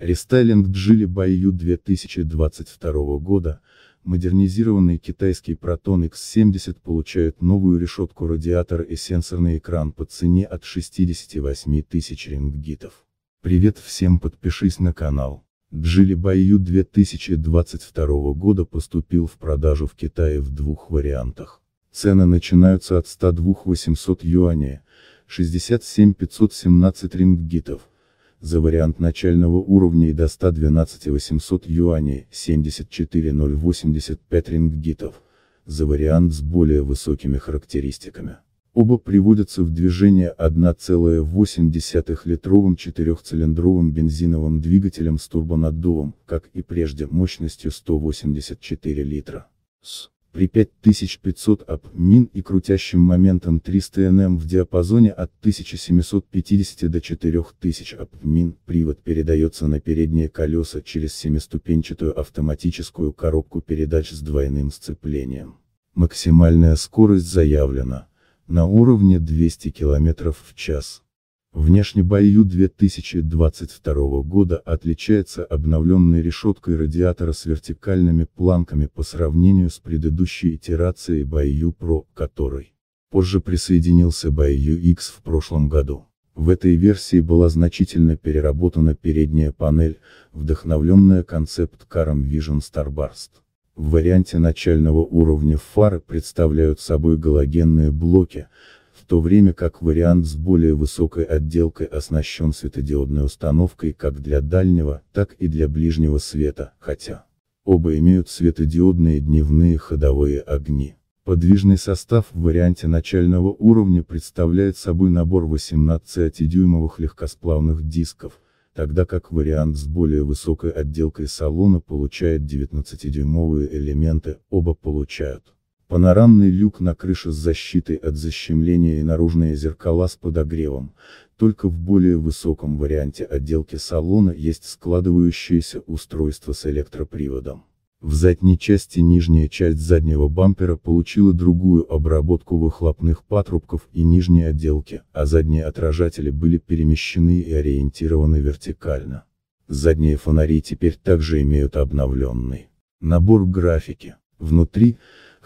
Рестайлинг Джили Байю 2022 года, Модернизированный китайский Proton X70 получает новую решетку радиатора и сенсорный экран по цене от 68 тысяч ринггитов. Привет всем подпишись на канал. Джили Байю 2022 года поступил в продажу в Китае в двух вариантах. Цены начинаются от 102 800 юаней, 67 517 ринггитов, за вариант начального уровня и до 112 800 юаней, 74085 ринггитов, за вариант с более высокими характеристиками. Оба приводятся в движение 1,8-литровым четырехцилиндровым бензиновым двигателем с турбонаддувом, как и прежде мощностью 184 литра. С при 5500 ап мин и крутящим моментом 300 нм эм в диапазоне от 1750 до 4000 ап мин, привод передается на передние колеса через семиступенчатую автоматическую коробку передач с двойным сцеплением. Максимальная скорость заявлена на уровне 200 км в час. Внешне Байю 2022 года отличается обновленной решеткой радиатора с вертикальными планками по сравнению с предыдущей итерацией Байю Pro, которой позже присоединился Байю X в прошлом году. В этой версии была значительно переработана передняя панель, вдохновленная концепт-каром Vision Starburst. В варианте начального уровня фары представляют собой галогенные блоки, то время как вариант с более высокой отделкой оснащен светодиодной установкой как для дальнего, так и для ближнего света, хотя оба имеют светодиодные дневные ходовые огни. Подвижный состав в варианте начального уровня представляет собой набор 18-дюймовых легкосплавных дисков, тогда как вариант с более высокой отделкой салона получает 19-дюймовые элементы, оба получают Панорамный люк на крыше с защитой от защемления и наружные зеркала с подогревом, только в более высоком варианте отделки салона есть складывающееся устройство с электроприводом. В задней части нижняя часть заднего бампера получила другую обработку выхлопных патрубков и нижней отделки, а задние отражатели были перемещены и ориентированы вертикально. Задние фонари теперь также имеют обновленный набор графики. Внутри,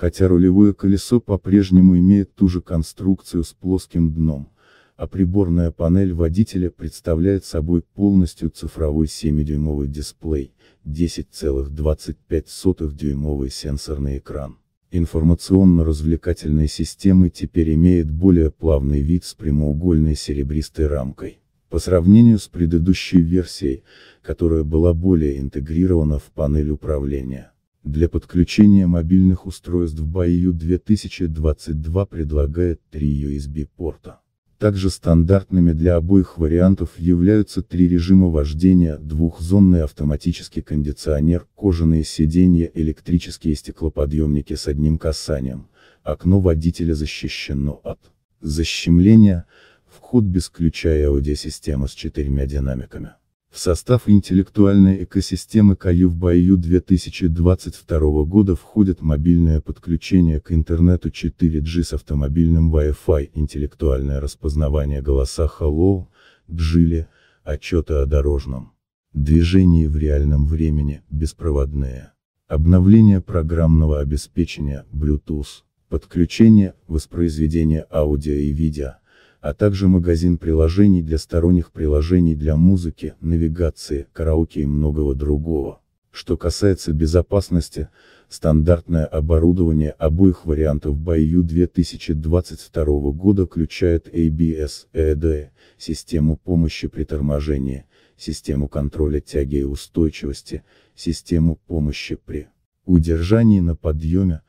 хотя рулевое колесо по-прежнему имеет ту же конструкцию с плоским дном, а приборная панель водителя представляет собой полностью цифровой 7-дюймовый дисплей, 10,25-дюймовый сенсорный экран. Информационно-развлекательной системы теперь имеет более плавный вид с прямоугольной серебристой рамкой. По сравнению с предыдущей версией, которая была более интегрирована в панель управления для подключения мобильных устройств BYU 2022 предлагает три USB порта. Также стандартными для обоих вариантов являются три режима вождения, двухзонный автоматический кондиционер, кожаные сиденья, электрические стеклоподъемники с одним касанием, окно водителя защищено от защемления, вход без ключа и аудиосистема с четырьмя динамиками. В состав интеллектуальной экосистемы Каю в бою 2022 года входят мобильное подключение к интернету 4G с автомобильным Wi-Fi, интеллектуальное распознавание голоса Hello, Джили, отчеты о дорожном движении в реальном времени, беспроводные, обновление программного обеспечения, Bluetooth, подключение, воспроизведение аудио и видео а также магазин приложений для сторонних приложений для музыки, навигации, караоке и многого другого. Что касается безопасности, стандартное оборудование обоих вариантов BYU 2022 года включает ABS, ED, систему помощи при торможении, систему контроля тяги и устойчивости, систему помощи при удержании на подъеме,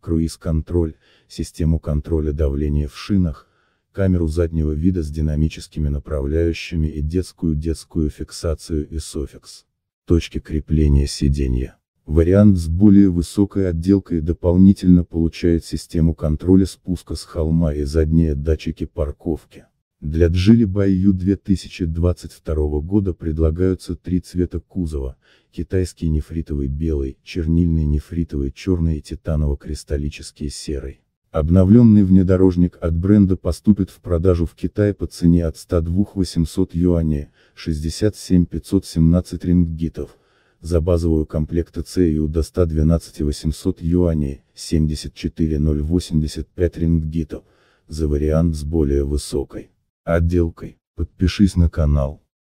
круиз-контроль, систему контроля давления в шинах, камеру заднего вида с динамическими направляющими и детскую детскую фиксацию и софикс. Точки крепления сиденья. Вариант с более высокой отделкой дополнительно получает систему контроля спуска с холма и задние датчики парковки. Для Джили Байю 2022 года предлагаются три цвета кузова, китайский нефритовый белый, чернильный нефритовый черный и титаново-кристаллический серый. Обновленный внедорожник от бренда поступит в продажу в Китае по цене от 102 800 юаней, 67 517 ринггитов, за базовую комплектацию до 112 800 юаней, 74 085 ринггитов, за вариант с более высокой отделкой. Подпишись на канал.